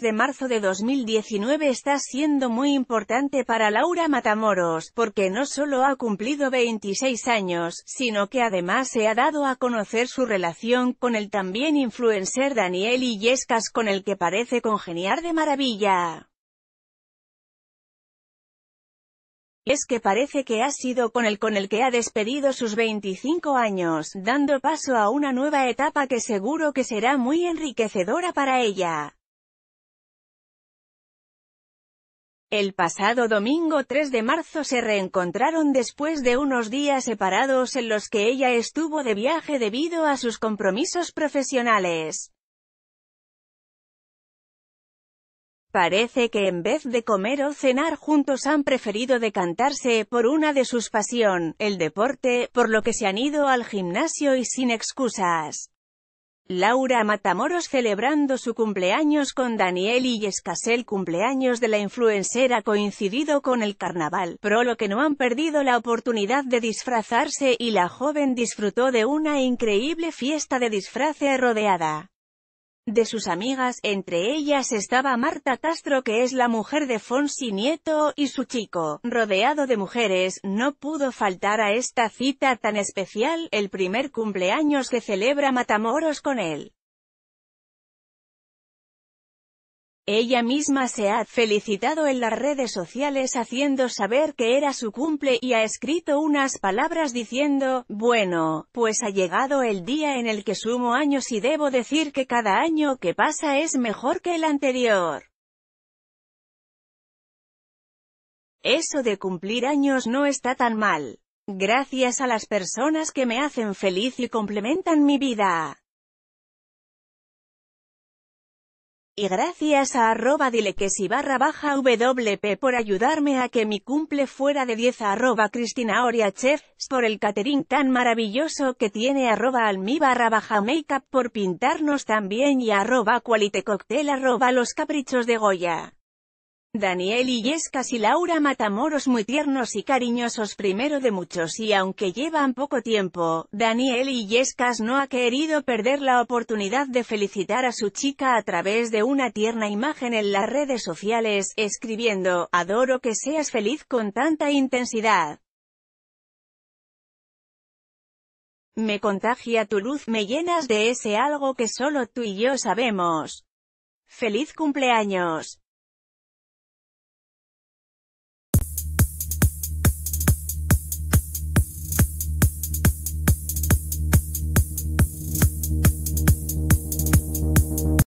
de marzo de 2019 está siendo muy importante para Laura Matamoros, porque no solo ha cumplido 26 años, sino que además se ha dado a conocer su relación con el también influencer Daniel Illescas con el que parece congeniar de maravilla. es que parece que ha sido con el con el que ha despedido sus 25 años, dando paso a una nueva etapa que seguro que será muy enriquecedora para ella. El pasado domingo 3 de marzo se reencontraron después de unos días separados en los que ella estuvo de viaje debido a sus compromisos profesionales. Parece que en vez de comer o cenar juntos han preferido decantarse por una de sus pasión, el deporte, por lo que se han ido al gimnasio y sin excusas. Laura Matamoros celebrando su cumpleaños con Daniel y Escasel cumpleaños de la influencera coincidido con el carnaval, pro lo que no han perdido la oportunidad de disfrazarse y la joven disfrutó de una increíble fiesta de disfrace rodeada de sus amigas, entre ellas estaba Marta Castro que es la mujer de Fonsi Nieto, y su chico, rodeado de mujeres, no pudo faltar a esta cita tan especial, el primer cumpleaños que celebra Matamoros con él. Ella misma se ha felicitado en las redes sociales haciendo saber que era su cumple y ha escrito unas palabras diciendo, bueno, pues ha llegado el día en el que sumo años y debo decir que cada año que pasa es mejor que el anterior. Eso de cumplir años no está tan mal. Gracias a las personas que me hacen feliz y complementan mi vida. Y gracias a arroba que si barra baja WP por ayudarme a que mi cumple fuera de 10 arroba Cristina Oria Chef, por el catering tan maravilloso que tiene arroba almi barra baja makeup por pintarnos también y arroba qualitecoctel arroba los caprichos de Goya. Daniel Illescas y Laura Matamoros muy tiernos y cariñosos primero de muchos y aunque llevan poco tiempo, Daniel Illescas no ha querido perder la oportunidad de felicitar a su chica a través de una tierna imagen en las redes sociales, escribiendo, adoro que seas feliz con tanta intensidad. Me contagia tu luz, me llenas de ese algo que solo tú y yo sabemos. ¡Feliz cumpleaños!